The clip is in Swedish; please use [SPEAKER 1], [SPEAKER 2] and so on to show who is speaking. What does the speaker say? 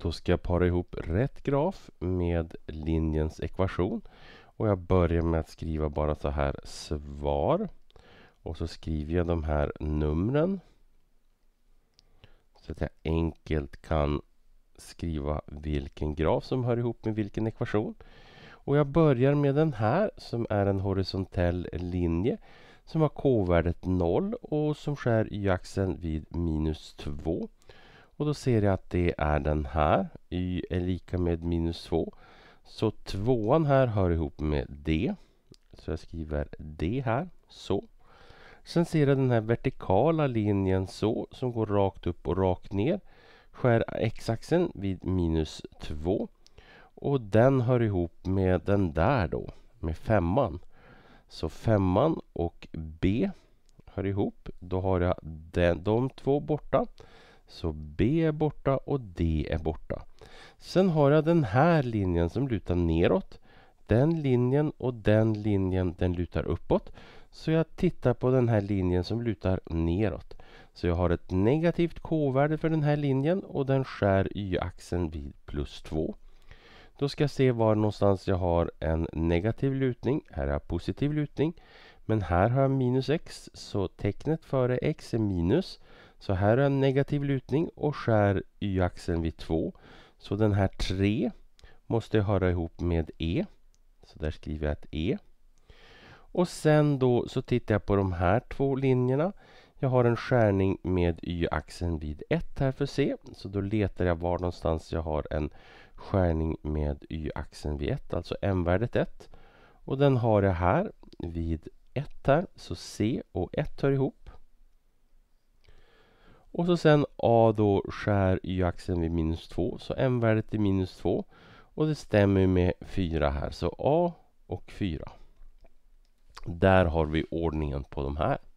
[SPEAKER 1] Då ska jag para ihop rätt graf med linjens ekvation. Och jag börjar med att skriva bara så här svar. Och så skriver jag de här numren. Så att jag enkelt kan skriva vilken graf som hör ihop med vilken ekvation. Och jag börjar med den här som är en horisontell linje som har k-värdet 0 och som skär y-axeln vid minus 2. Och då ser jag att det är den här. Y är lika med minus 2. Så tvåan här hör ihop med D. Så jag skriver D här. Så. Sen ser jag den här vertikala linjen så som går rakt upp och rakt ner. Skär x-axeln vid minus 2. Och den hör ihop med den där då, med femman. Så femman och B hör ihop. Då har jag den, de två borta. Så B är borta och D är borta. Sen har jag den här linjen som lutar neråt. Den linjen och den linjen den lutar uppåt. Så jag tittar på den här linjen som lutar neråt. Så jag har ett negativt k-värde för den här linjen och den skär y-axeln vid plus 2. Då ska jag se var någonstans jag har en negativ lutning. Här har jag positiv lutning. Men här har jag minus x, så tecknet före x är minus. Så här har jag en negativ lutning och skär y-axeln vid 2. Så den här 3 måste jag höra ihop med e. Så där skriver jag ett e. Och sen då så tittar jag på de här två linjerna. Jag har en skärning med y-axeln vid 1 här för c. Så då letar jag var någonstans jag har en skärning med y-axeln vid 1, alltså m-värdet 1. Och den har jag här vid 1 här, så c och 1 hör ihop. Och så sen A då skär y-axeln vid minus 2 så m-värdet är minus 2 och det stämmer med 4 här så A och 4. Där har vi ordningen på de här.